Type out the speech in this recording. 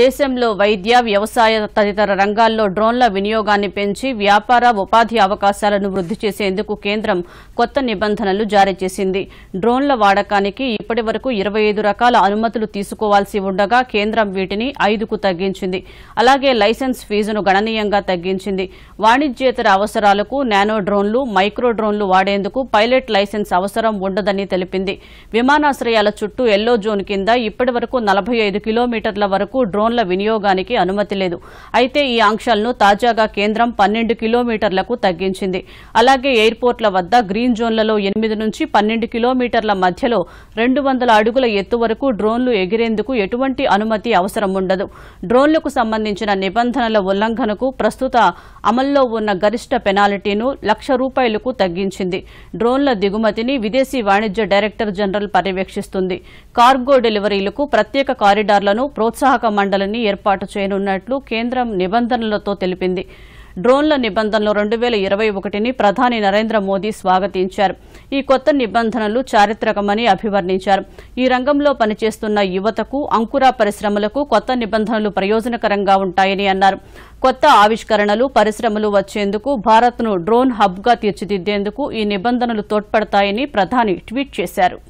దేశంలో వైద్య వ్యవసాయ తదితర రంగాల్లో డ్రోన్ల వినియోగాన్ని పెంచి వ్యాపార ఉపాధి అవకాశాలను వృద్ధి చేసేందుకు కేంద్రం కొత్త నిబంధనలు జారీ చేసింది డ్రోన్ల వాడకానికి ఇప్పటి వరకు ఇరవై రకాల అనుమతులు తీసుకోవాల్సి ఉండగా కేంద్రం వీటిని ఐదుకు తగ్గించింది అలాగే లైసెన్స్ ఫీజును గణనీయంగా తగ్గించింది వాణిజ్యేతర అవసరాలకు నానో డ్రోన్లు మైక్రో డ్రోన్లు వాడేందుకు పైలట్ లైసెన్స్ అవసరం ఉండదని తెలిపింది విమానాశ్రయాల చుట్టూ ఎల్లో జోన్ కింద ఇప్పటి వరకు కిలోమీటర్ల వరకు డ్రోన్ల వినియోగానికి అనుమతి లేదు అయితే ఈ ఆంక్షలను తాజాగా కేంద్రం పన్నెండు కిలోమీటర్లకు తగ్గించింది అలాగే ఎయిర్పోర్ట్ల వద్ద గ్రీన్ జోన్లలో ఎనిమిది నుంచి పన్నెండు కిలోమీటర్ల మధ్యలో రెండు రెండు వందల అడుగుల ఎత్తు వరకు డ్రోన్లు ఎగిరేందుకు ఎటువంటి అనుమతి అవసరం ఉండదు డ్రోన్లకు సంబంధించిన నిబంధనల ఉల్లంఘనకు ప్రస్తుత అమల్లో ఉన్న గరిష్ట పెనాల్టీను లక్ష రూపాయలకు తగ్గించింది డ్రోన్ల దిగుమతిని విదేశీ వాణిజ్య డైరెక్టర్ జనరల్ పర్యవేక్షిస్తుంది కార్గో డెలివరీలకు ప్రత్యేక కారిడార్లను ప్రోత్సాహక మండలిని ఏర్పాటు చేయనున్నట్లు కేంద్రం నిబంధనలతో తెలిపింది డ్రోన్ల నిబంధనలు రెండు వేల ఇరవై ఒకటిని ప్రధాని నరేంద్ర మోదీ స్వాగతించారు ఈ కొత్త నిబంధనలు చారిత్రకమని అభివర్ణించారు ఈ రంగంలో పనిచేస్తున్న యువతకు అంకుర పరిశ్రమలకు కొత్త నిబంధనలు ప్రయోజనకరంగా ఉంటాయని అన్నారు కొత్త ఆవిష్కరణలు పరిశ్రమలు వచ్చేందుకు భారత్ను డ్రోన్ హబ్గా తీర్చిదిద్దేందుకు ఈ నిబంధనలు తోడ్పడతాయని ప్రధాని ట్వీట్ చేశారు